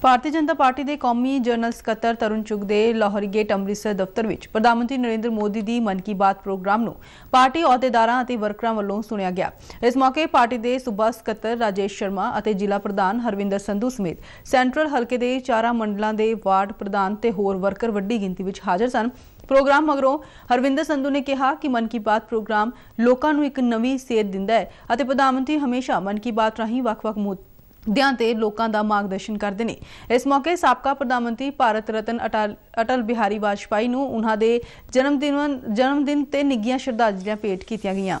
ਭਾਰਤੀ ਜਨਤਾ party ਦੇ ਕੌਮੀ general ਸਕੱਤਰ ਤਰੁਣ ਚੁਗ ਦੇ ਗੇਟ ਅੰਮ੍ਰਿਤਸਰ ਦਫ਼ਤਰ ਵਿੱਚ ਪ੍ਰਧਾਨ ਮੰਤਰੀ ਨਰਿੰਦਰ ਮੋਦੀ ਦੀ ਮਨ ਕੀ ਬਾਤ ਪ੍ਰੋਗਰਾਮ ਨੂੰ ਪਾਰਟੀ ਅਹੁਦੇਦਾਰਾਂ ਅਤੇ ਵਰਕਰਾਂ ਵੱਲੋਂ ਸੁਣਿਆ ਗਿਆ ਇਸ ਮੌਕੇ ਪਾਰਟੀ ਦੇ ਸੂਬਾ ਸਕੱਤਰ ਰਾਜੇਸ਼ ਸ਼ਰਮਾ ਅਤੇ ਜ਼ਿਲ੍ਹਾ ਪ੍ਰਧਾਨ ਹਰਵਿੰਦਰ ਸੰਧੂ ਸਮੇਤ ਸੈਂਟਰਲ ਹਲਕੇ ਦੇ ਚਾਰਾਂ ਮੰਡਲਾਂ ਦੇ ਵਾਰਡ ਪ੍ਰਧਾਨ ਤੇ ਹੋਰ ਵਰਕਰ ਵੱਡੀ ਗਿਣਤੀ ਵਿੱਚ ਹਾਜ਼ਰ ਸਨ ਪ੍ਰੋਗਰਾਮ ਮਗਰੋਂ ਹਰਵਿੰਦਰ ਸੰਧੂ ਨੇ ਕਿਹਾ ਕਿ ਮਨ ਕੀ ਬਾਤ ਪ੍ਰੋਗਰਾਮ ਲੋਕਾਂ ਨੂੰ ਇੱਕ ਨਵੀਂ ਸੇਧ ਦਿੰਦਾ ਹੈ ਅਤੇ ਪ੍ਰਧਾਨ ਮੰਤਰੀ ਹਮੇਸ਼ਾ ਮਨ ਕੀ ਬਾਤ ਰਾਹੀਂ ਵੱਖ-ਵੱਖ ਦਿਆਂ ਤੇ ਲੋਕਾਂ ਦਾ ਮਾਰਗਦਰਸ਼ਨ ਕਰਦੇ ਨੇ ਇਸ ਮੌਕੇ ਸਾਬਕਾ ਪ੍ਰਧਾਨ ਮੰਤਰੀ ਭਾਰਤ ਰਤਨ ਅਟਲ ਬਿਹਾਰੀ ਵਾਜਪਾਈ ਨੂੰ ਉਹਨਾਂ ਦੇ ਜਨਮ ਦਿਨ ਜਨਮ ਦਿਨ ਤੇ ਨਿੱਗੀਆਂ ਸ਼ਰਧਾਂਜਲੀਆਂ ਭੇਟ ਕੀਤੀਆਂ ਗਈਆਂ